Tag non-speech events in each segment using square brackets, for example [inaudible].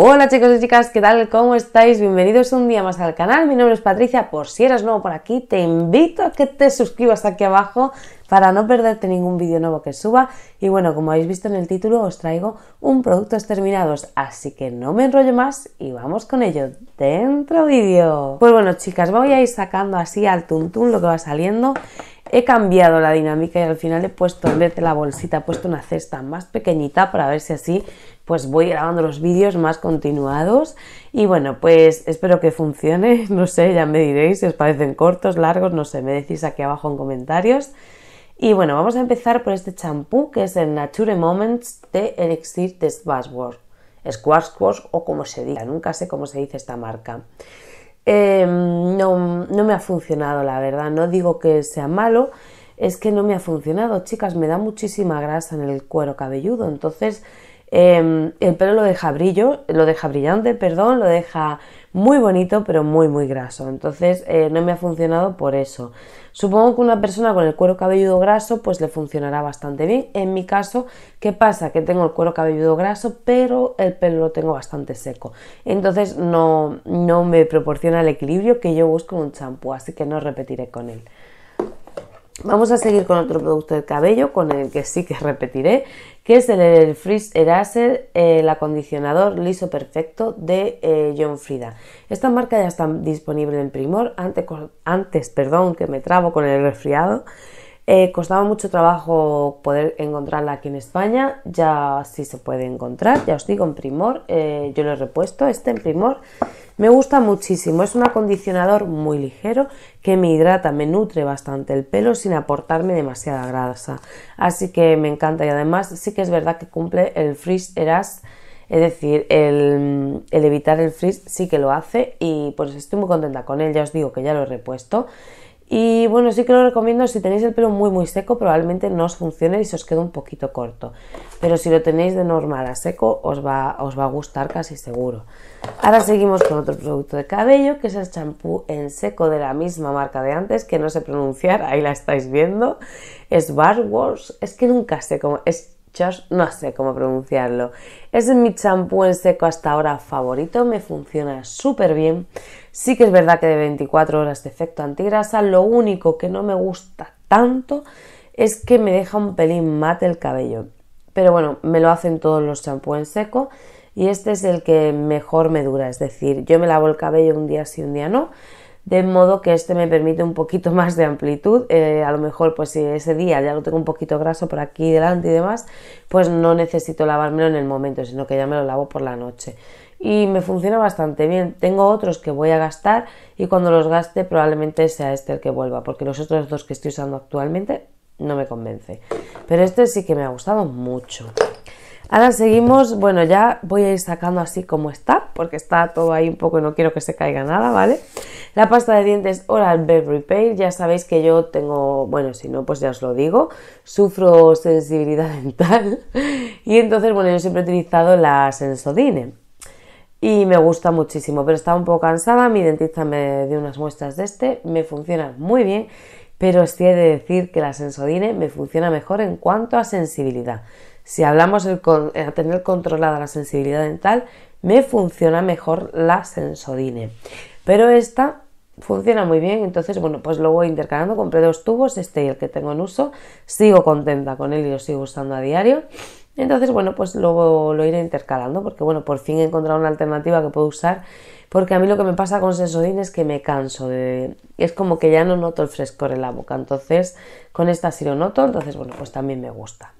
Hola chicos y chicas, ¿qué tal? ¿Cómo estáis? Bienvenidos un día más al canal. Mi nombre es Patricia. Por si eres nuevo por aquí, te invito a que te suscribas aquí abajo para no perderte ningún vídeo nuevo que suba. Y bueno, como habéis visto en el título, os traigo un producto terminados, así que no me enrollo más y vamos con ello. ¡Dentro vídeo! Pues bueno, chicas, voy a ir sacando así al tuntún lo que va saliendo. He cambiado la dinámica y al final he puesto, en vez de la bolsita, he puesto una cesta más pequeñita para ver si así pues voy grabando los vídeos más continuados y bueno, pues espero que funcione, [laughs] no sé, ya me diréis si os parecen cortos, largos, no sé, me decís aquí abajo en comentarios. Y bueno, vamos a empezar por este champú que es el Nature Moments de Elixir de Squash o como se diga, nunca sé cómo se dice esta marca. Em, no, no me ha funcionado, la verdad, no digo que sea malo, es que no me ha funcionado, chicas, me da muchísima grasa en el cuero cabelludo, entonces Em, el pelo lo deja brillo, lo deja brillante, perdón, lo deja muy bonito, pero muy, muy graso. Entonces, eh, no me ha funcionado por eso. Supongo que una persona con el cuero cabelludo graso, pues le funcionará bastante bien. En mi caso, ¿qué pasa? Que tengo el cuero cabelludo graso, pero el pelo lo tengo bastante seco. Entonces, no, no me proporciona el equilibrio que yo busco en un champú, así que no repetiré con él. Vamos a seguir con otro producto del cabello, con el que sí que repetiré, que es el, Freeze Eraser, el acondicionador liso perfecto de eh, John Frida. Esta marca ya está disponible en Primor, antes, antes perdón, que me trabo con el resfriado. Eh, costaba mucho trabajo poder encontrarla aquí en España, ya sí se puede encontrar, ya os digo, en Primor, eh, yo lo he repuesto, este en Primor, me gusta muchísimo, es un acondicionador muy ligero que me hidrata, me nutre bastante el pelo sin aportarme demasiada grasa, así que me encanta y además sí que es verdad que cumple el Freeze Eras, es decir, el, el evitar el frizz sí que lo hace y pues estoy muy contenta con él, ya os digo que ya lo he repuesto. Y bueno, sí que lo recomiendo si tenéis el pelo muy muy seco, probablemente no os funcione y se os quede un poquito corto. Pero si lo tenéis de normal a seco, os va, os va a gustar casi seguro. Ahora seguimos con otro producto de cabello, que es el champú en seco de la misma marca de antes, que no sé pronunciar, ahí la estáis viendo. Es Bar Wars. es que nunca sé cómo, es no sé cómo pronunciarlo. Es mi champú en seco hasta ahora favorito, me funciona súper bien. Sí que es verdad que de 24 horas de efecto antigrasa, lo único que no me gusta tanto es que me deja un pelín mate el cabello. Pero bueno, me lo hacen todos los champú en seco y este es el que mejor me dura, es decir, yo me lavo el cabello un día sí, un día no de modo que este me permite un poquito [laughs] más de amplitud. Eh, a lo mejor, pues si ese día ya lo tengo un poquito graso por aquí delante y demás, pues no necesito lavármelo en el momento, sino que ya me lo lavo por la noche. Y me funciona bastante bien. Tengo otros que voy a gastar y cuando los gaste probablemente sea este el que vuelva, porque los otros dos que estoy usando actualmente no me convence. Pero este sí que me ha gustado mucho. Ahora seguimos, bueno, ya voy a ir sacando así como está, porque está todo ahí un poco y no quiero que se caiga nada, ¿vale? La pasta de dientes Oral Beverly Repair, ya sabéis que yo tengo, bueno, si no, pues ya os lo digo, sufro sensibilidad [laughs] dental y entonces, bueno, yo siempre he utilizado la Sensodyne y me gusta muchísimo, pero estaba un poco cansada, mi dentista me dio unas muestras de este, me funciona muy bien, pero sí he de decir que la Sensodyne me funciona mejor en cuanto a sensibilidad. Si hablamos de eh, tener controlada la sensibilidad dental, me funciona mejor la sensodine. Pero esta funciona muy bien, entonces bueno, pues lo voy intercalando, compré dos tubos, este y el que tengo en uso, sigo contenta con él y lo sigo usando a diario. Entonces, bueno, pues luego lo iré intercalando porque, bueno, por fin he encontrado una alternativa que puedo usar porque a mí lo que me pasa con sensodine es que me canso, es como que ya no noto el frescor en la boca, entonces con esta sí lo noto, entonces, bueno, pues también me gusta.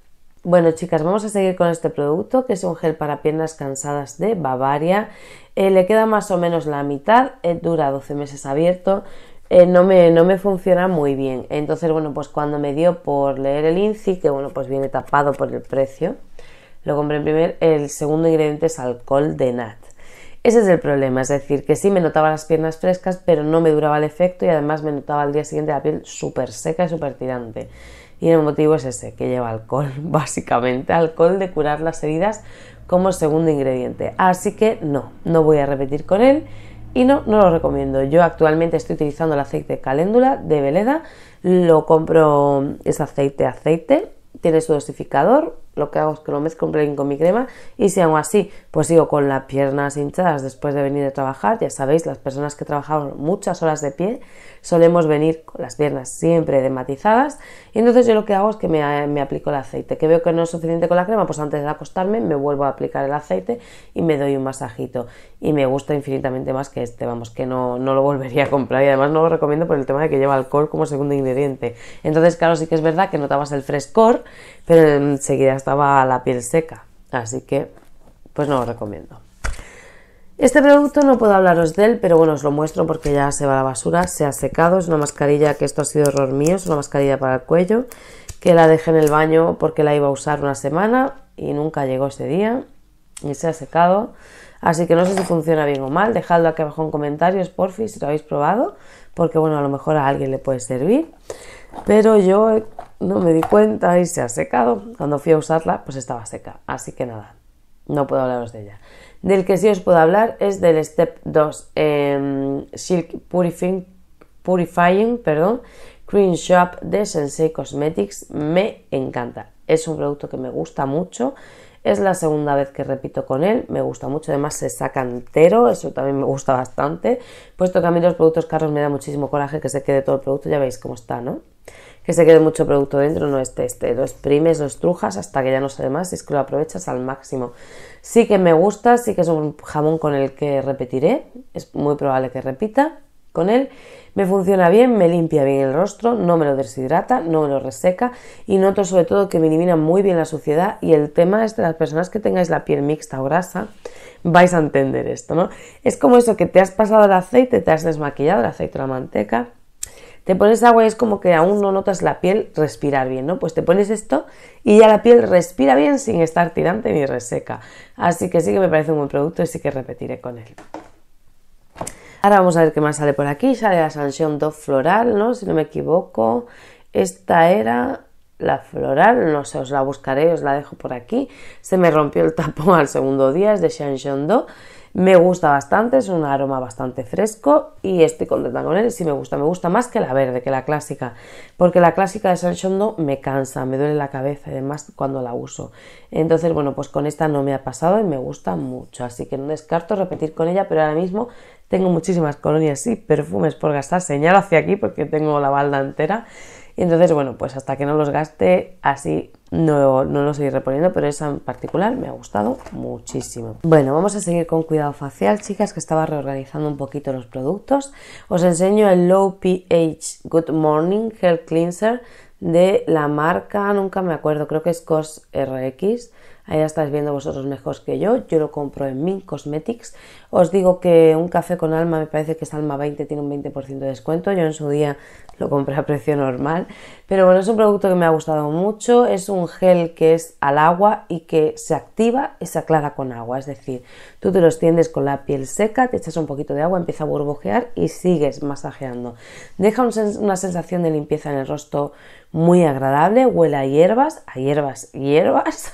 Bueno chicas, vamos a seguir con este producto que es un gel para piernas cansadas de Bavaria. Eh, le queda más o menos la mitad, eh, dura 12 meses abierto, eh, no, me, no, me, funciona muy bien. Entonces, bueno, pues cuando me dio por leer el INCI, que bueno, pues viene tapado por el precio, lo compré en primer, el segundo ingrediente es alcohol de nat. Ese es el problema, es decir, que sí me notaba las piernas frescas, pero no me duraba el efecto y además me notaba al día siguiente la piel súper seca y súper tirante. Y el motivo es ese, que lleva alcohol, [laughs] básicamente alcohol de curar las heridas como segundo ingrediente. Así que no, no voy a repetir con él y no, no lo recomiendo. Yo actualmente estoy utilizando el aceite caléndula de Veleda, lo compro, es aceite aceite, tiene su dosificador, lo que hago es que lo mezclo un con mi crema y si hago así pues sigo con las piernas hinchadas después de venir de trabajar, ya sabéis, las personas que trabajaron muchas horas de pie solemos venir con las piernas siempre dematizadas y entonces yo lo que hago es que me, aplico el aceite, que veo que no es suficiente con la crema, pues antes de acostarme me vuelvo a aplicar el aceite y me doy un masajito y me gusta infinitamente más que este, vamos, que no, no lo volvería a comprar y además no lo recomiendo por el tema de que lleva alcohol como segundo ingrediente. Entonces, claro, sí que es verdad que notabas el frescor, pero enseguida hasta estaba la piel seca, así que pues no os recomiendo. Este producto no puedo hablaros de él, pero bueno, os lo muestro porque ya se va a la basura, se ha secado, es una mascarilla que esto ha sido error mío, es una mascarilla para el cuello, que la dejé en el baño porque la iba a usar una semana y nunca llegó ese día y se ha secado. Así que no sé si funciona bien o mal, dejadlo aquí abajo en comentarios, porfi, si lo habéis probado, porque bueno, a lo mejor a alguien le puede servir. Pero yo no me di cuenta y se ha secado. Cuando fui a usarla, pues estaba seca. Así que nada, no puedo hablaros de ella. Del que sí os puedo hablar es del Step 2 em, Silk Purifying, Purifying perdón, Cream Shop de Sensei Cosmetics. Me encanta. Es un producto que me gusta mucho. Es la segunda vez que repito con él, me gusta mucho, además se saca entero, eso también me gusta bastante, puesto que a mí los productos caros me da muchísimo coraje que se quede todo el producto, ya veis cómo está, ¿no? que se quede mucho producto dentro, no esté este, Lo exprimes, lo estrujas hasta que ya no sale más y es que lo aprovechas al máximo. Sí que me gusta, sí que es un jamón con el que repetiré, es muy probable que repita con él. Me funciona bien, me limpia bien el rostro, no me lo deshidrata, no me lo reseca y noto sobre todo que me elimina muy bien la suciedad y el tema es de las personas que tengáis la piel mixta o grasa, vais a entender esto, ¿no? Es como eso que te has pasado el aceite, te has desmaquillado el aceite o la manteca te pones agua y es como que aún no notas la piel respirar bien, ¿no? Pues te pones esto y ya la piel respira bien sin estar tirante ni reseca. Así que sí que me parece un buen producto y sí que repetiré con él. Ahora vamos a ver qué más sale por aquí. Sale la Sanción Do Floral, ¿no? Si no me equivoco. Esta era la floral, no sé, os la buscaré, os la dejo por aquí. Se me rompió el tapón [laughs] al segundo día, es de Do, Me gusta bastante, es un aroma bastante fresco y estoy contenta con él. Sí me gusta, me gusta más que la verde, que la clásica, porque la clásica de Do me cansa, me duele la cabeza además cuando la uso. Entonces, bueno, pues con esta no me ha pasado y me gusta mucho, así que no descarto repetir con ella, pero ahora mismo tengo muchísimas colonias y perfumes por gastar. Señal hacia aquí porque tengo la balda entera y entonces, bueno, pues hasta que no los gaste, así no, no los estoy reponiendo, pero esa en particular me ha gustado muchísimo. Bueno, vamos a seguir con cuidado facial, chicas, que estaba reorganizando un poquito los productos. Os enseño el Low pH Good Morning Hair Cleanser de la marca, nunca me acuerdo, creo que es COS RX Ahí ya estáis viendo vosotros mejor que yo. Yo lo compro en Min Cosmetics. Os digo que un café con alma, me parece que es alma 20, tiene un 20% de descuento. Yo en su día lo compré a precio normal. Pero bueno, es un producto que me ha gustado mucho. Es un gel que es al agua y que se activa y se aclara con agua. Es decir, tú te lo extiendes con la piel seca, te echas un poquito de agua, empieza a burbujear y sigues masajeando. Deja una sensación de limpieza en el rostro muy agradable, huele a hierbas, a hierbas, hierbas.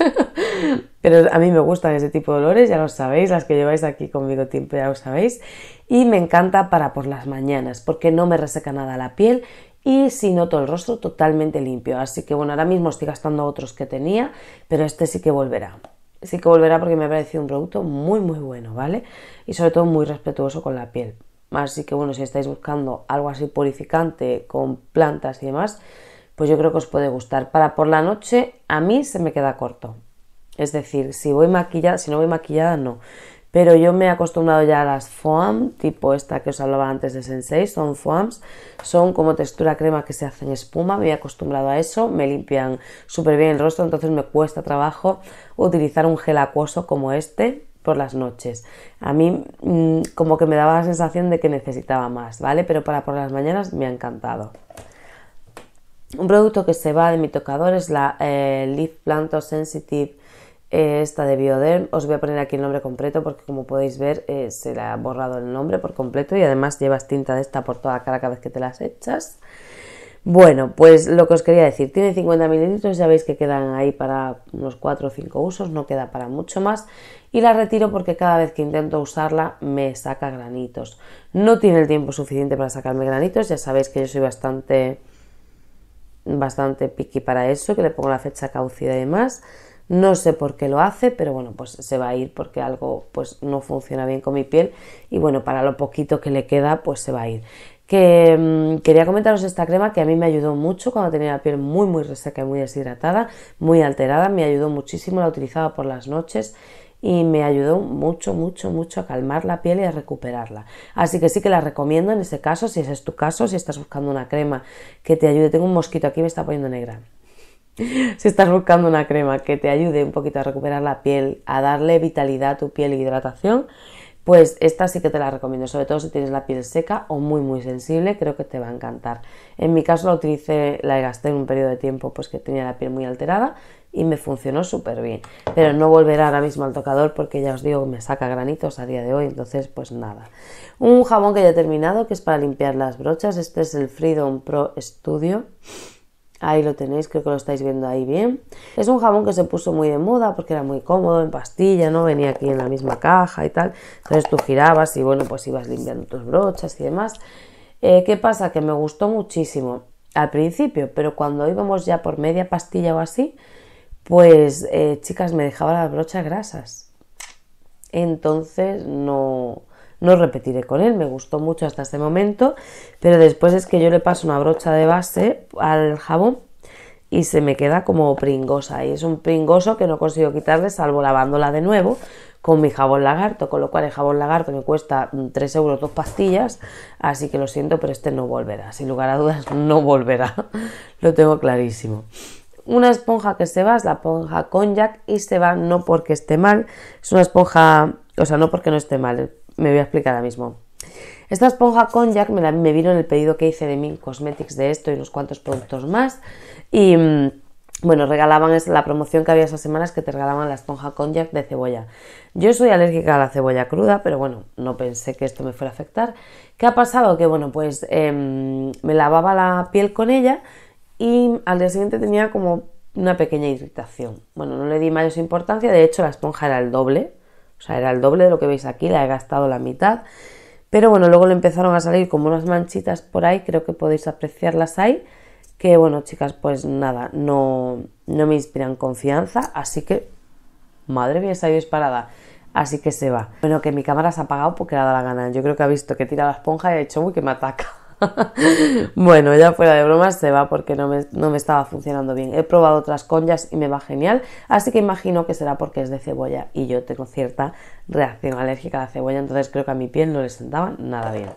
[laughs] Pero a mí me gustan ese tipo de olores, ya lo sabéis, las que lleváis aquí conmigo tiempo ya lo sabéis. Y me encanta para por las mañanas, porque no me reseca nada la piel y si noto el rostro totalmente limpio. Así que bueno, ahora mismo estoy gastando otros que tenía, pero este sí que volverá. Sí que volverá porque me ha parecido un producto muy muy bueno, ¿vale? Y sobre todo muy respetuoso con la piel. Así que bueno, si estáis buscando algo así purificante con plantas y demás, pues yo creo que os puede gustar. Para por la noche a mí se me queda corto. Es decir, si voy maquillada, si no voy maquillada, no. Pero yo me he acostumbrado ya a las foam, tipo esta que os hablaba antes de Sensei, son foams, son como textura crema que se en espuma, me he acostumbrado a eso, me limpian súper bien el rostro, entonces me cuesta trabajo utilizar un gel acuoso como este, por las noches. A mí mm, como que me daba la sensación de que necesitaba más, ¿vale? Pero para por las mañanas me ha encantado. Un producto que se va de mi tocador es la eh, Leaf Planto Sensitive, eh, esta de Bioderm. Os voy a poner aquí el nombre completo porque como podéis ver eh, se le ha borrado el nombre por completo y además llevas tinta de esta por toda la cara cada vez que te las echas. Bueno, pues lo que os quería decir, tiene 50 mililitros, ya veis que quedan ahí para unos 4 o 5 usos, no queda para mucho más y la retiro porque cada vez que intento usarla me saca granitos. No tiene el tiempo suficiente para sacarme granitos, ya sabéis que yo soy bastante bastante piqui para eso, que le pongo la fecha caucida y demás. No sé por qué lo hace, pero bueno, pues se va a ir porque algo pues no funciona bien con mi piel y bueno, para lo poquito que le queda, pues se va a ir. Que mm, quería comentaros esta crema que a mí me ayudó mucho cuando tenía la piel muy muy reseca y muy deshidratada, muy alterada, me ayudó muchísimo, la utilizaba por las noches y me ayudó mucho, mucho, mucho a calmar la piel y a recuperarla. Así que sí que la recomiendo en ese caso, si ese es tu caso, si estás buscando una crema que te ayude. Tengo un mosquito aquí, me está poniendo negra. [laughs] Si estás buscando una crema que te ayude un poquito a recuperar la piel, a darle vitalidad a tu piel e hidratación, pues esta sí que te la recomiendo, sobre todo si tienes la piel seca o muy muy sensible, creo que te va a encantar. En mi caso la utilicé, la gasté en un periodo de tiempo pues que tenía la piel muy alterada y me funcionó súper bien. Pero no volverá ahora mismo al tocador porque ya os digo, me saca granitos a día de hoy, entonces pues nada. Un jabón que ya he terminado, que es para limpiar las brochas, este es el Freedom Pro Studio. Ahí lo tenéis, creo que lo estáis viendo ahí bien. Es un jabón que se puso muy de moda porque era muy cómodo, en pastilla, ¿no? Venía aquí en la misma caja y tal. Entonces tú girabas y bueno, pues ibas limpiando tus brochas y demás. Eh, ¿Qué pasa? Que me gustó muchísimo al principio, pero cuando íbamos ya por media pastilla o así, pues eh, chicas, me dejaba las brochas grasas. Entonces no, no repetiré con él, me gustó mucho hasta este momento, pero después es que yo le paso una brocha de base al jabón y se me queda como pringosa. Y es un pringoso que no consigo quitarle salvo lavándola de nuevo con mi jabón lagarto, con lo cual el jabón lagarto me cuesta 3 mm, euros dos pastillas, así que lo siento, pero este no volverá, sin lugar a dudas no volverá, [laughs] lo tengo clarísimo. Una esponja que se va es la esponja Konjac y se va no porque esté mal, es una esponja, o sea, no porque no esté mal, me voy a explicar ahora mismo. Esta esponja Konjac me, me vino en el pedido que hice de Mil Cosmetics de esto y unos cuantos productos más y mm, bueno, regalaban es la promoción que había esas semanas que te regalaban la esponja Konjac de cebolla. Yo soy alérgica a la cebolla cruda, pero bueno, no pensé que esto me fuera a afectar. ¿Qué ha pasado? Que bueno, pues em, me lavaba la piel con ella, y al día siguiente tenía como una pequeña irritación. Bueno, no le di mayor importancia, de hecho la esponja era el doble, o sea, era el doble de lo que veis aquí, la he gastado la mitad. Pero bueno, luego le empezaron a salir como unas manchitas por ahí, creo que podéis apreciarlas ahí, que bueno, chicas, pues nada, no, no me inspiran confianza, así que, madre mía, está disparada. Así que se va. Bueno, que mi cámara se ha apagado porque le ha dado la gana. Yo creo que ha visto que tira la esponja y ha dicho, uy, que me ataca. [laughs] bueno, ya fuera de bromas se va porque no me, estaba funcionando bien. He probado otras conchas y me va genial, así que imagino que será porque es de cebolla y yo tengo cierta reacción alérgica a la cebolla, entonces creo que a mi piel no le sentaba nada bien.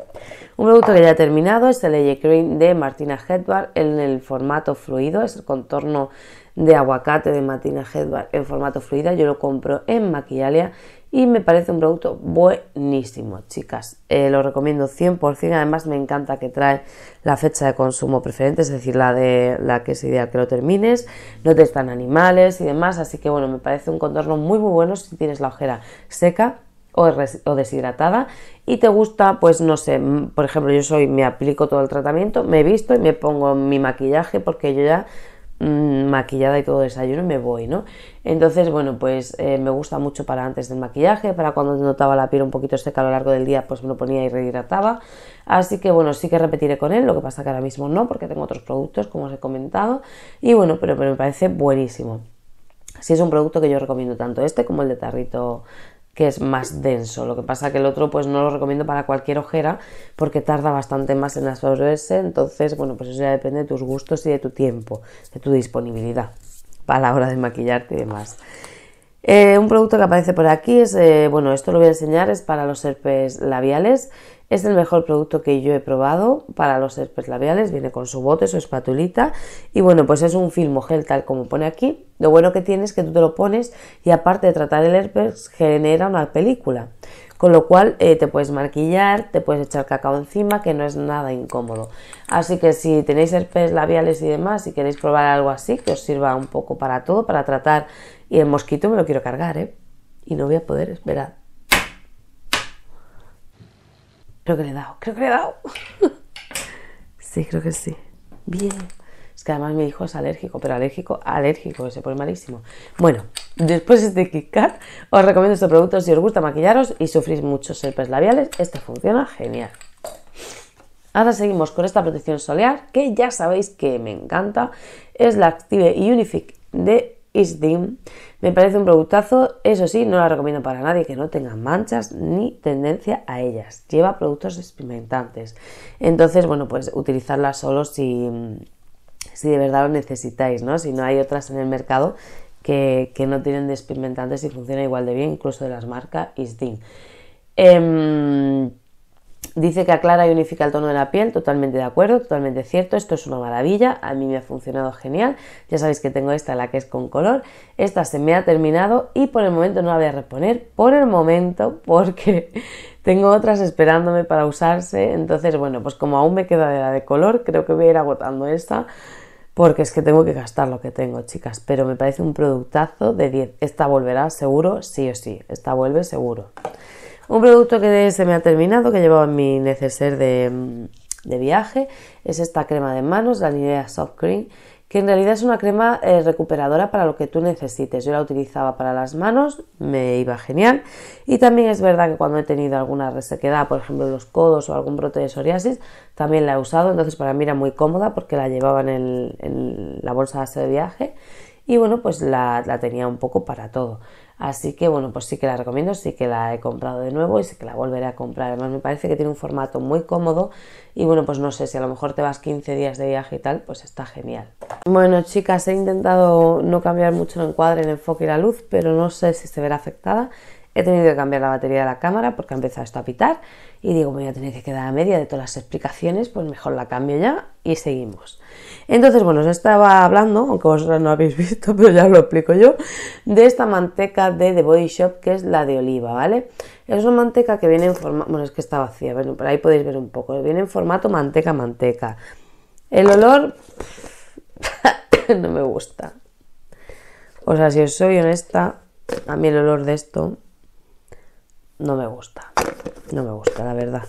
Un producto que ya he terminado es el Eye Cream de Martina Hedbar en el formato fluido, es el contorno de aguacate de Martina Hedbar en formato fluida. Yo lo compro en Maquillalia y me parece un producto buenísimo, chicas. Eh, lo recomiendo 100%, además me encanta que trae la fecha de consumo preferente, es decir, la de la que es ideal que lo termines, no te están animales y demás, así que bueno, me parece un contorno muy muy bueno si tienes la ojera seca o, deshidratada y te gusta, pues no sé, por ejemplo, yo soy me aplico todo el tratamiento, me visto y me pongo mi maquillaje porque yo ya Mm, maquillada y todo desayuno me voy, ¿no? Entonces, bueno, pues eh, me gusta mucho para antes del maquillaje, para cuando notaba la piel un poquito seca a lo largo del día, pues me lo ponía y rehidrataba. Así que bueno, sí que repetiré con él, lo que pasa que ahora mismo no, porque tengo otros productos, como os he comentado, y bueno, pero, me parece buenísimo. Si es un producto que yo recomiendo tanto este como el de tarrito que es más denso. Lo que pasa que el otro pues no lo recomiendo para cualquier ojera porque tarda bastante más en absorberse. Entonces, bueno, pues eso ya depende de tus gustos y de tu tiempo, de tu disponibilidad para la hora de maquillarte y demás. Eh, un producto que aparece por aquí es, eh, bueno, esto lo voy a enseñar, es para los herpes labiales. Es el mejor producto que yo he probado para los herpes labiales, viene con su bote, su espatulita y bueno, pues es un film gel tal como pone aquí. Lo bueno que tiene es que tú te lo pones y aparte de tratar el herpes genera una película. Con lo cual eh, te puedes maquillar, te puedes echar cacao encima, que no es nada incómodo. Así que si tenéis herpes labiales y demás, y queréis probar algo así, que os sirva un poco para todo, para tratar. Y el mosquito me lo quiero cargar, ¿eh? Y no voy a poder esperar. Creo que le he dado, creo que le he dado. [laughs] sí, creo que sí. Bien. Es que además mi hijo es alérgico, pero alérgico, alérgico, se pone malísimo. Bueno, después de este KitKat, os recomiendo este producto si os gusta maquillaros y sufrís muchos herpes labiales. Este funciona genial. Ahora seguimos con esta protección solar que ya sabéis que me encanta. Es la Active Unific de Isdim. Me parece un productazo, eso sí, no la recomiendo para nadie que no tenga manchas ni tendencia a ellas. Lleva productos experimentantes. Entonces, bueno, pues utilizarla solo si, si de verdad lo necesitáis, ¿no? Si no hay otras en el mercado que, no tienen experimentantes y funciona igual de bien, incluso de las marcas steam em, Dice que aclara y unifica el tono de la piel, totalmente de acuerdo, totalmente cierto, esto es una maravilla, a mí me ha funcionado genial, ya sabéis que tengo esta, la que es con color, esta se me ha terminado y por el momento no la voy a reponer, por el momento, porque [laughs] tengo otras esperándome para usarse, entonces bueno, pues como aún me queda de la de color, creo que voy a ir agotando esta, porque es que tengo que gastar lo que tengo, chicas, pero me parece un productazo de 10, esta volverá seguro, sí o sí, esta vuelve seguro. Un producto que se me ha terminado, que llevaba en mi neceser de, mm, viaje, es esta crema de manos, la Nivea Soft Cream, que en realidad es una crema eh, recuperadora para lo que tú necesites. Yo la utilizaba para las manos, me iba genial. Y también es verdad que cuando he tenido alguna resequedad, por ejemplo los codos o algún brote de psoriasis, también la he usado. Entonces para mí era muy cómoda porque la llevaba en, la bolsa de viaje. Y bueno, pues la tenía un poco para todo. Así que bueno, pues sí que la recomiendo, sí que la he comprado de nuevo y sí que la volveré a comprar. Además me parece que tiene un formato muy cómodo y bueno, pues no sé, si a lo mejor te vas 15 días de viaje y tal, pues está genial. Bueno chicas, he intentado no cambiar mucho el encuadre, el enfoque y la luz, pero no sé si se verá afectada. He tenido que cambiar la batería de la cámara porque ha empezado esto a pitar y digo, voy a tener que quedar a media de todas las explicaciones, pues mejor la cambio ya y seguimos. Entonces, bueno, os estaba hablando, aunque vosotros no habéis [laughs] visto, pero ya lo explico yo, de esta manteca de The Body Shop que es la de oliva, ¿vale? Es una manteca que viene en formato, bueno, es que está vacía, pero por ahí podéis ver un poco, viene en formato manteca-manteca. El olor [coughs] no me gusta. O sea, si os soy honesta, a mí el olor de esto no me gusta. No me gusta, la verdad.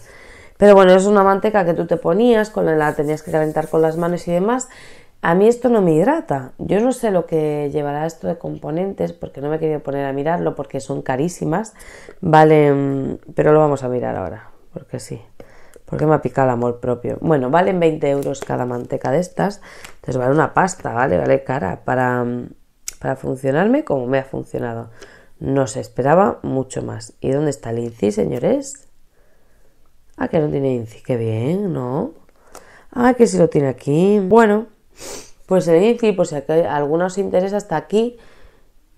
Pero bueno, es una manteca que tú te ponías, con la tenías que calentar con las manos y demás. A mí esto no me hidrata. Yo no sé lo que llevará esto de componentes, porque no me he querido poner a mirarlo, porque son carísimas. Vale, mm, pero lo vamos a mirar ahora, porque sí. Porque me ha picado el amor propio. Bueno, valen 20 euros cada manteca de estas. Entonces vale una pasta, ¿vale? Vale cara para, mm, para funcionarme como me ha funcionado. No se esperaba mucho más. ¿Y dónde está el INCI, señores? Ah, que no tiene INCI. Qué bien, ¿no? Ah, que si lo tiene aquí. Bueno, pues el INCI, pues si a alguno os interesa, hasta aquí.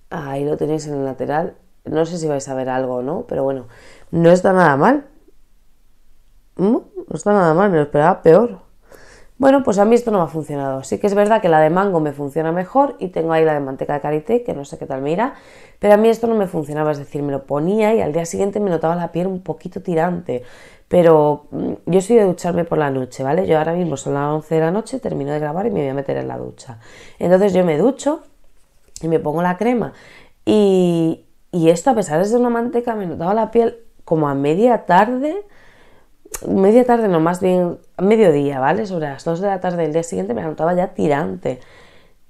Ahí lo tenéis en el lateral. No sé si vais a ver algo no, pero bueno, no está nada mal. No, no está nada mal, me lo esperaba peor. Bueno, pues a mí esto no me ha funcionado. Sí que es verdad que la de mango me funciona mejor y tengo ahí la de manteca de karité, que no sé qué tal me irá, pero a mí esto no me funcionaba, es decir, me lo ponía y al día siguiente me notaba la piel un poquito tirante. Pero mm, yo soy de ducharme por la noche, ¿vale? Yo ahora mismo son las 11 de la noche, termino de grabar y me voy a meter en la ducha. Entonces yo me ducho y me pongo la crema. Y, y esto, a pesar de ser una manteca, me notaba la piel como a media tarde media tarde, no, más bien mediodía, ¿vale? Sobre las 2 de la tarde del día siguiente me anotaba ya tirante.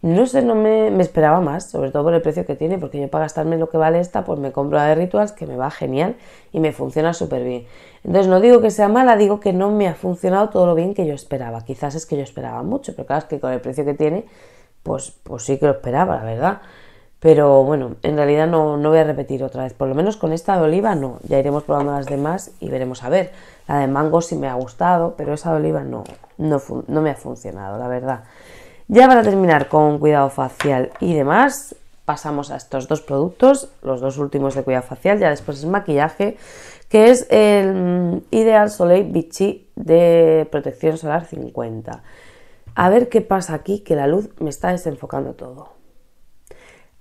No sé, no me, esperaba más, sobre todo por el precio que tiene, porque yo para gastarme lo que vale esta, pues me compro la de Rituals, que me va genial y me funciona súper bien. Entonces no digo que sea mala, digo que no me ha funcionado todo lo bien que yo esperaba. Quizás es que yo esperaba mucho, pero claro, es que con el precio que tiene, pues, pues sí que lo esperaba, la verdad. Pero bueno, en realidad no, voy a repetir otra vez. Por lo menos con esta de oliva no. Ya iremos probando las demás y veremos a ver. La de mango sí me ha gustado, pero esa de oliva no, no, no me ha funcionado, la verdad. Ya para terminar con cuidado facial y demás, pasamos a estos dos productos, los dos últimos de cuidado facial, ya después es maquillaje, que es el mm, Ideal Soleil Vichy de protección solar 50. A ver qué pasa aquí, que la luz me está desenfocando todo.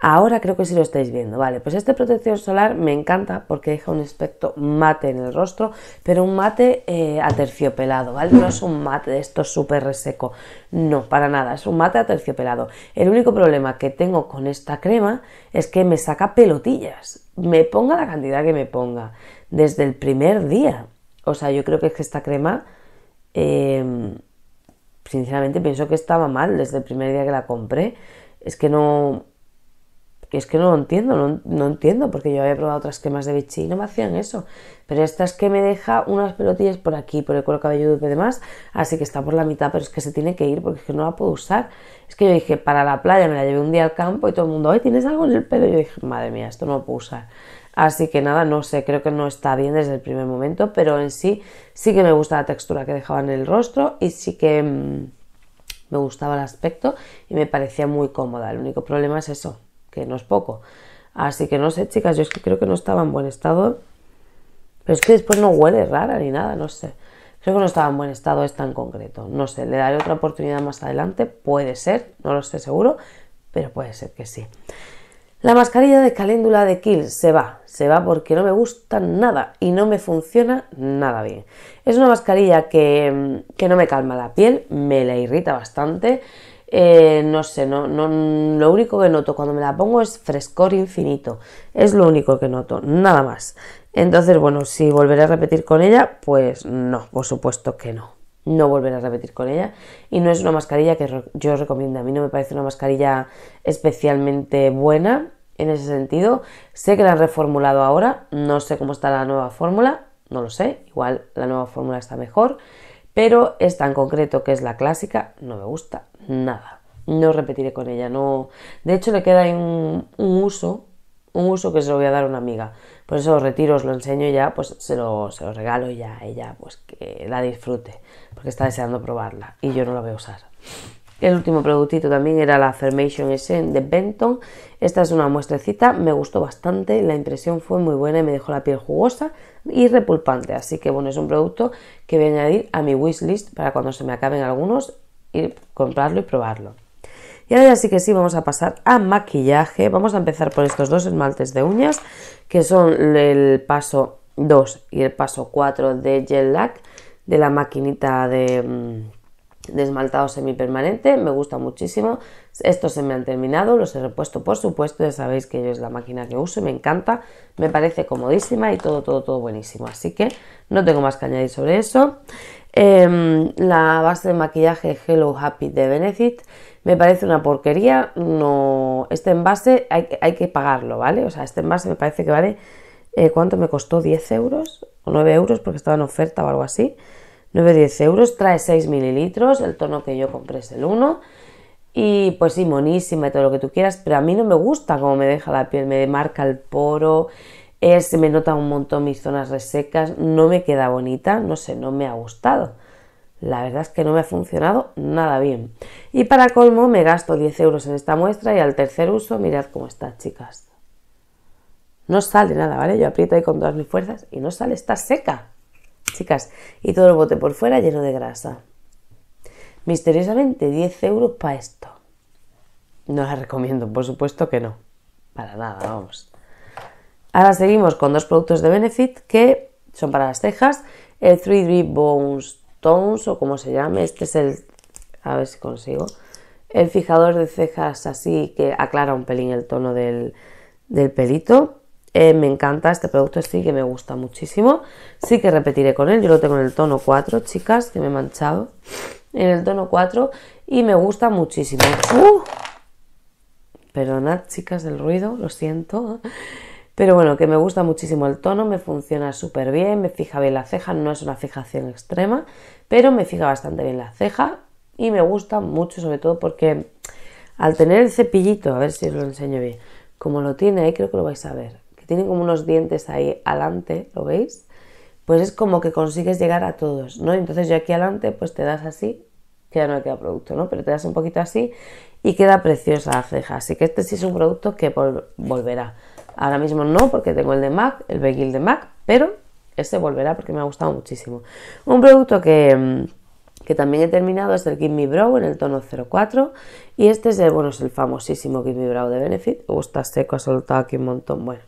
Ahora creo que sí lo estáis viendo, vale. Pues este protector solar me encanta porque deja un aspecto mate en el rostro, pero un mate a eh, aterciopelado, ¿vale? No es un mate de esto súper reseco, no, para nada, es un mate aterciopelado. El único problema que tengo con esta crema es que me saca pelotillas, me ponga la cantidad que me ponga, desde el primer día. O sea, yo creo que es que esta crema... Eh, sinceramente pienso que estaba mal desde el primer día que la compré. Es que no, que es que no lo entiendo, no, entiendo, porque yo había probado otras quemas de bichi y no me hacían eso. Pero esta es que me deja unas pelotillas por aquí, por el cuero cabelludo y demás, así que está por la mitad, pero es que se tiene que ir porque es que no la puedo usar. Es que yo dije, para la playa me la llevé un día al campo y todo el mundo, ay, ¿tienes algo en el pelo? Y yo dije, madre mía, esto no lo puedo usar. Así que nada, no sé, creo que no está bien desde el primer momento, pero en sí sí que me gusta la textura que dejaba en el rostro y sí que mm, me gustaba el aspecto y me parecía muy cómoda. El único problema es eso, que no es poco. Así que no sé, chicas, yo es que creo que no estaba en buen estado. Pero es que después no huele rara ni nada, no sé. Creo que no estaba en buen estado es en concreto. No sé, le daré otra oportunidad más adelante. Puede ser, no lo estoy seguro, pero puede ser que sí. La mascarilla de caléndula de Kill se va, se va porque no me gusta nada y no me funciona nada bien. Es una mascarilla que, que no me calma la piel, me la irrita bastante. Eh, no sé, no, lo único que noto cuando me la pongo es frescor infinito. Es lo único que noto, nada más. Entonces, bueno, si volveré a repetir con ella, pues no, por supuesto que no. No volveré a repetir con ella. Y no es una mascarilla que yo recomiendo. A mí no me parece una mascarilla especialmente buena en ese sentido. Sé que la han reformulado ahora. No sé cómo está la nueva fórmula. No lo sé. Igual la nueva fórmula está mejor. Pero esta en concreto, que es la clásica, no me gusta nada. No repetiré con ella, no. De hecho, le queda un, un uso, un uso que se lo voy a dar a una amiga. Por eso os retiro, os lo enseño ya, pues se lo, se lo regalo ya a ella, pues que la disfrute, porque está deseando probarla y yo no la voy a usar. El último productito también era la Affirmation Essence de Benton. Esta es una muestrecita, me gustó bastante, la impresión fue muy buena y me dejó la piel jugosa y repulpante. Así que bueno, es un producto que voy a añadir a mi wishlist para cuando se me acaben algunos comprarlo y probarlo. Y ahora sí que sí, vamos a pasar a maquillaje. Vamos a empezar por estos dos esmaltes de uñas, que son el paso 2 y el paso 4 de Gel Lack, de la maquinita mm, de, esmaltado semipermanente. Me gusta muchísimo. Estos se me han terminado, los he repuesto por supuesto. Ya sabéis que yo es la máquina que uso me encanta. Me parece comodísima y todo, todo, todo buenísimo. Así que no tengo más que añadir sobre eso. Em, la base de maquillaje Hello Happy de Benefit me parece una porquería. No, este envase hay, hay que pagarlo, ¿vale? O sea, este envase me parece que vale. Eh, ¿Cuánto me costó? ¿10 euros? ¿O 9 euros? Porque estaba en oferta o algo así. 9-10 euros. Trae 6 mililitros. El tono que yo compré es el 1. Y pues sí, monísima y todo lo que tú quieras. Pero a mí no me gusta cómo me deja la piel. Me marca el poro se me nota un montón mis zonas resecas, no me queda bonita, no sé, no me ha gustado. La verdad es que no me ha funcionado nada bien. Y para colmo me gasto 10 euros en esta muestra y al tercer uso mirad cómo está, chicas. No sale nada, ¿vale? Yo aprieto ahí con todas mis fuerzas y no sale, está seca. Chicas, y todo el bote por fuera lleno de grasa. Misteriosamente 10 euros para esto. No la recomiendo, por supuesto que no. Para nada, vamos. Ahora seguimos con dos productos de Benefit que son para las cejas. El 3D Bones Tones o como se llame. Este es el... A ver si consigo. El fijador de cejas así que aclara un pelín el tono del, pelito. Eh, me encanta este producto, sí que me gusta muchísimo. Sí que repetiré con él. Yo lo tengo en el tono 4, chicas, que me he manchado. En el tono 4 y me gusta muchísimo. ¡Uh! Perdonad, chicas, del ruido, lo siento. Pero bueno, que me gusta muchísimo el tono, me funciona súper bien, me fija bien la ceja, no es una fijación extrema, pero me fija bastante bien la ceja y me gusta mucho, sobre todo porque al tener el cepillito, a ver si os lo enseño bien, como lo tiene ahí, eh, creo que lo vais a ver, que tiene como unos dientes ahí adelante, ¿lo veis? Pues es como que consigues llegar a todos, ¿no? Entonces yo aquí adelante pues te das así, que ya no queda producto, ¿no? Pero te das un poquito así y queda preciosa la ceja. Así que este sí es un producto que volverá. Ahora mismo no, porque tengo el de MAC, el Beguil de MAC, pero este volverá porque me ha gustado muchísimo. Un producto que, mm, también he terminado es el me Brow en el tono 04 y este es el, bueno, es el famosísimo me Brow de Benefit. O está seco, ha soltado aquí un montón. Bueno,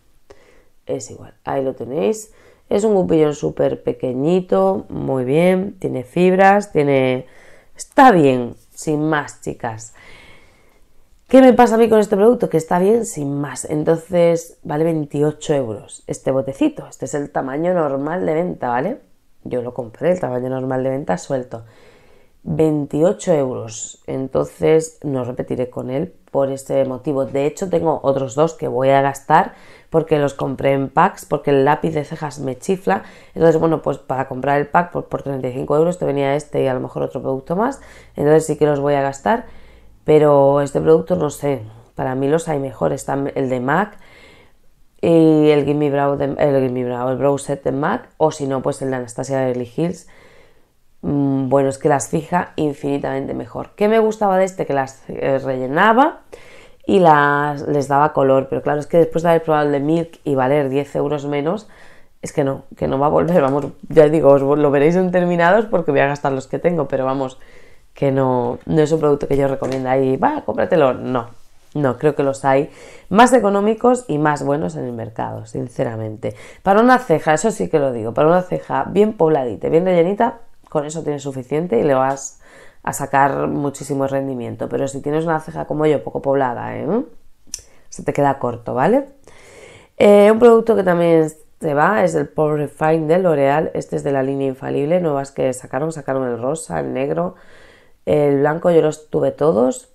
es igual, ahí lo tenéis. Es un gupillón súper pequeñito, muy bien, tiene fibras, tiene... Está bien, sin más, chicas. ¿Qué me pasa a mí con este producto? Que está bien sin más. Entonces vale 28 euros este botecito. Este es el tamaño normal de venta, ¿vale? Yo lo compré, el tamaño normal de venta suelto. 28 euros. Entonces no repetiré con él por este motivo. De hecho, tengo otros dos que voy a gastar porque los compré en packs, porque el lápiz de cejas me chifla. Entonces, bueno, pues para comprar el pack por, por 35 euros te venía este y a lo mejor otro producto más. Entonces sí que los voy a gastar pero este producto no sé, para mí los hay mejores. está el de MAC y el Gimme Brow, el, Brow, Set de MAC o si no, pues el de Anastasia Beverly Hills. Mm, bueno, es que las fija infinitamente mejor. ¿Qué me gustaba de este? Que las eh, rellenaba y las, les daba color, pero claro, es que después de haber probado el de Milk y valer 10 euros menos, es que no, que no va a volver, vamos, ya digo, os lo veréis en terminados porque voy a gastar los que tengo, pero vamos, que no, no es un producto que yo recomiendo ahí, va, cómpratelo. No, no, creo que los hay más económicos y más buenos en el mercado, sinceramente. Para una ceja, eso sí que lo digo, para una ceja bien pobladita, bien rellenita, con eso tienes suficiente y le vas a sacar muchísimo rendimiento. Pero si tienes una ceja como yo, poco poblada, ¿eh? se te queda corto, ¿vale? Eh, un producto que también te va es el Power Refine de L'Oreal. Este es de la línea infalible, nuevas que sacaron, sacaron el rosa, el negro, el blanco yo los tuve todos.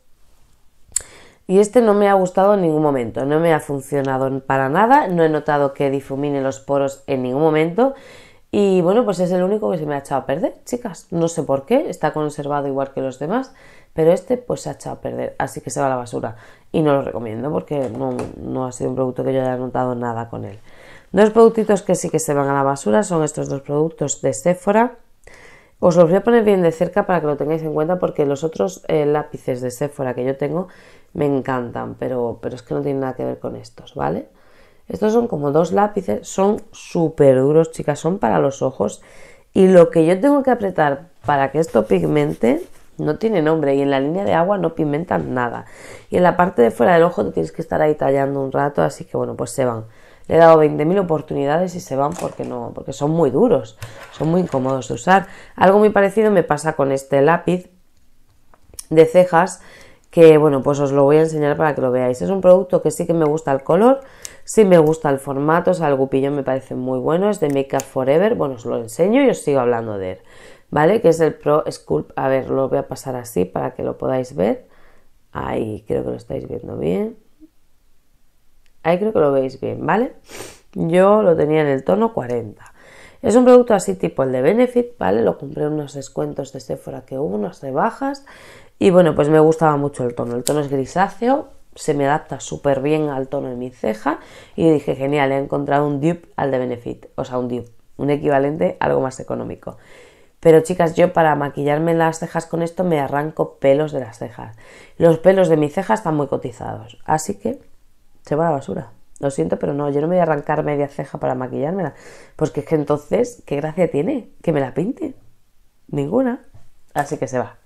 Y este no me ha gustado en ningún momento, no me ha funcionado para nada, no he notado que difumine los poros en ningún momento. Y bueno, pues es el único que se me ha echado a perder, chicas. No sé por qué, está conservado igual que los demás, pero este pues se ha echado a perder, así que se va a la basura. Y no lo recomiendo porque no, no ha sido un producto que yo haya notado nada con él. Dos productitos que sí que se van a la basura son estos dos productos de Sephora os los voy a poner bien de cerca para que lo tengáis en cuenta porque los otros eh, lápices de Sephora que yo tengo me encantan, pero, pero es que no tienen nada que ver con estos, ¿vale? Estos son como dos lápices, son súper duros, chicas, son para los ojos. Y lo que yo tengo que apretar para que esto pigmente no tiene nombre y en la línea de agua no pigmentan nada. Y en la parte de fuera del ojo tienes que estar ahí tallando un rato, así que bueno, pues se van. Le he dado 20.000 oportunidades y se van porque no, porque son muy duros, son muy incómodos de usar. Algo muy parecido me pasa con este lápiz de cejas que bueno, pues os lo voy a enseñar para que lo veáis. Es un producto que sí que me gusta el color, sí me gusta el formato, o sea, el gupillo me parece muy bueno, es de Make Up Forever, bueno, os lo enseño y os sigo hablando de él, ¿vale? Que es el Pro Sculpt, a ver, lo voy a pasar así para que lo podáis ver. Ahí creo que lo estáis viendo bien. Ahí creo que lo veis bien, ¿vale? Yo lo tenía en el tono 40. Es un producto así tipo el de Benefit, ¿vale? Lo compré en unos descuentos de Sephora que hubo, unas rebajas. Y bueno, pues me gustaba mucho el tono. El tono es grisáceo, se me adapta súper bien al tono de mi ceja. Y dije, genial, he encontrado un dupe al de Benefit. O sea, un dupe, un equivalente algo más económico. Pero chicas, yo para maquillarme las cejas con esto me arranco pelos de las cejas. Los pelos de mi ceja están muy cotizados. Así que se va a la basura. Lo siento, pero no, yo no me voy a arrancar media ceja para maquillármela. porque es que entonces, ¿qué gracia tiene que me la pinte? Ninguna. Así que se va.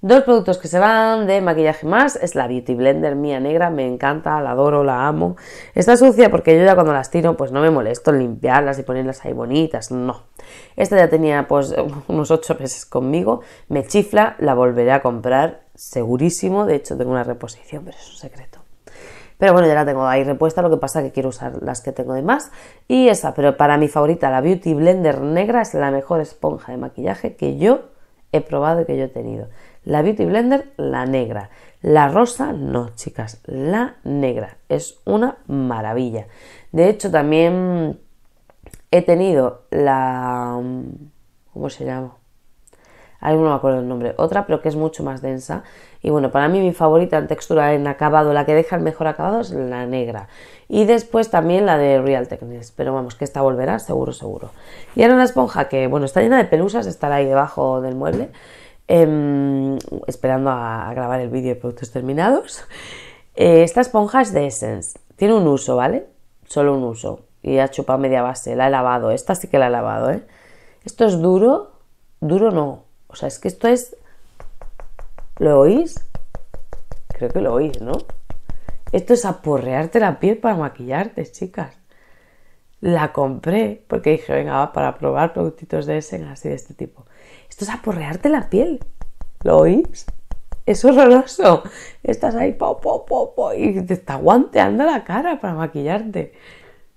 Dos productos que se van de maquillaje más es la Beauty Blender mía negra, me encanta, la adoro, la amo. Está sucia porque yo ya cuando las tiro pues no me molesto en limpiarlas y ponerlas ahí bonitas, no. Esta ya tenía pues [laughs] unos ocho meses conmigo, me chifla, la volveré a comprar segurísimo, de hecho tengo una reposición, pero es un secreto. Pero bueno, ya la tengo ahí repuesta, lo que pasa que quiero usar las que tengo de más. Y esa, pero para mi favorita, la Beauty Blender negra, es la mejor esponja de maquillaje que yo he probado y que yo he tenido. La Beauty Blender, la negra. La rosa, no, chicas, la negra. Es una maravilla. De hecho, también he tenido la... ¿Cómo se llama? hay no me acuerdo el nombre, otra, pero que es mucho más densa. Y bueno, para mí mi favorita en textura, en acabado, la que deja el mejor acabado es la negra. Y después también la de Real Techniques, pero vamos, que esta volverá, seguro, seguro. Y ahora una esponja que, bueno, está llena de pelusas, estará ahí debajo del mueble, em, esperando a, grabar el vídeo de productos terminados. Eh, esta esponja es de Essence, tiene un uso, ¿vale? Solo un uso. Y ha chupado media base, la he lavado, esta sí que la he lavado, ¿eh? Esto es duro, duro no, o sea, es que esto es... ¿Lo oís? Creo que lo oís, ¿no? Esto es aporrearte la piel para maquillarte, chicas. La compré porque dije, venga, va, para probar productitos de ese, así de este tipo. Esto es aporrearte la piel. ¿Lo oís? Es horroroso. Estás ahí, po, po, po, po, y te está guanteando la cara para maquillarte.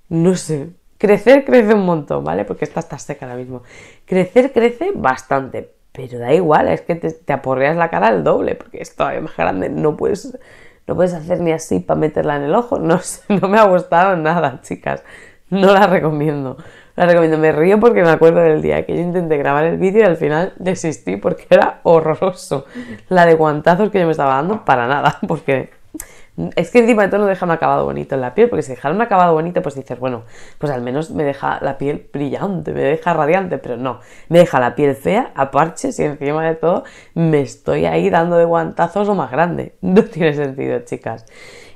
No sé. Crecer crece un montón, ¿vale? Porque esta está seca ahora mismo. Crecer crece bastante, pero da igual, es que te, aporreas la cara al doble, porque es todavía más grande, no puedes, no puedes hacer ni así para meterla en el ojo. No, [laughs] no me ha gustado nada, chicas. No la recomiendo. La recomiendo. Me río porque me acuerdo del día que yo intenté grabar el vídeo y al final desistí porque era horroroso. La de guantazos que yo me estaba dando para nada, [laughs] porque es que encima de todo no deja un acabado bonito en la piel, porque si deja un acabado bonito, pues dices, bueno, pues al menos me deja la piel brillante, me deja radiante, pero no, me deja la piel fea, a parches y encima de todo me estoy ahí dando de guantazos o más grande. [laughs] No tiene sentido, chicas.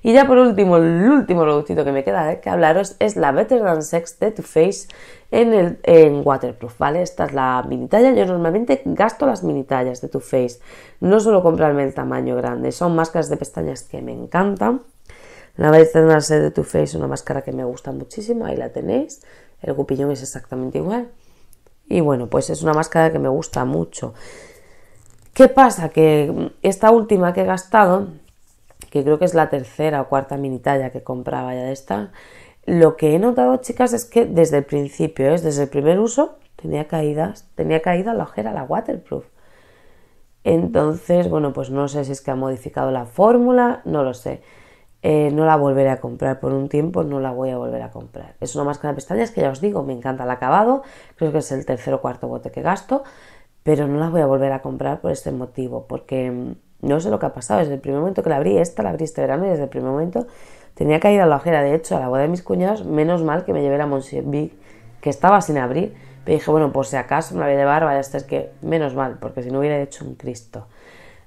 Y ya por último, el último producto que me queda que hablaros es la Better Than Sex de Too Faced en, el, waterproof, ¿vale? Esta es la mini talla, yo normalmente gasto las mini tallas de Too Faced, no solo comprarme el tamaño grande, son máscaras de pestañas que me encantan. La Better Than Sex de Too Faced, una máscara que me gusta muchísimo, ahí la tenéis, el cupillón es exactamente igual. Y bueno, pues es una máscara que me gusta mucho. ¿Qué pasa? Que esta última que he gastado que creo que es la tercera o cuarta mini talla que compraba ya de esta, lo que he notado, chicas, es que desde el principio, ¿eh? desde el primer uso, tenía caídas, tenía caída la ojera, la waterproof. Entonces, bueno, pues no sé si es que ha modificado la fórmula, no lo sé. Eh, no la volveré a comprar por un tiempo, no la voy a volver a comprar. Es una máscara de pestañas que ya os digo, me encanta el acabado, creo que es el tercer o cuarto bote que gasto, pero no la voy a volver a comprar por este motivo, porque mm, no sé lo que ha pasado, desde el primer momento que la abrí, esta la abrí este verano y desde el primer momento tenía que a la ojera. De hecho, a la boda de mis cuñados, menos mal que me llevé la Big que estaba sin abrir. Pero dije, bueno, por si acaso me la voy a llevar, vaya a ser que menos mal, porque si no hubiera hecho un Cristo.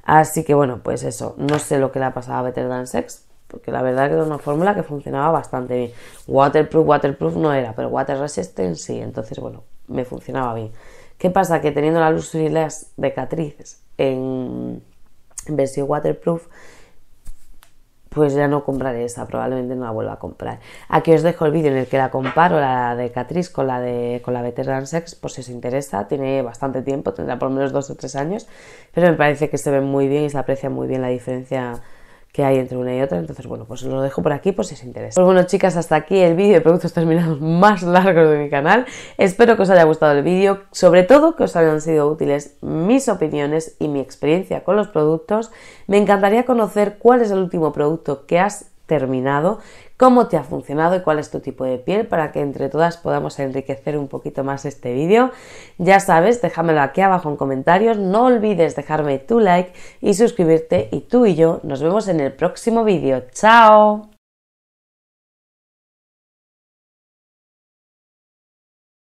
Así que bueno, pues eso, no sé lo que le ha pasado a Better Than Sex, porque la verdad que era una fórmula que funcionaba bastante bien. Waterproof, waterproof no era, pero water resistant sí, entonces bueno, me funcionaba bien. ¿Qué pasa? Que teniendo la luz de las decatrices en versión waterproof, pues ya no compraré esa, probablemente no la vuelva a comprar. Aquí os dejo el vídeo en el que la comparo, la de Catrice con la de con la Veteran Sex, por si os interesa, tiene bastante tiempo, tendrá por lo menos dos o tres años, pero me parece que se ve muy bien y se aprecia muy bien la diferencia que hay entre una y otra. Entonces, bueno, pues lo dejo por aquí por si os interesa. Pues bueno, chicas, hasta aquí el vídeo de productos terminados más largos de mi canal. Espero que os haya gustado el vídeo, sobre todo que os hayan sido útiles mis opiniones y mi experiencia con los productos. Me encantaría conocer cuál es el último producto que has terminado, cómo te ha funcionado y cuál es tu tipo de piel para que entre todas podamos enriquecer un poquito más este vídeo. Ya sabes, déjamelo aquí abajo en comentarios, no olvides dejarme tu like y suscribirte y tú y yo nos vemos en el próximo vídeo. ¡Chao!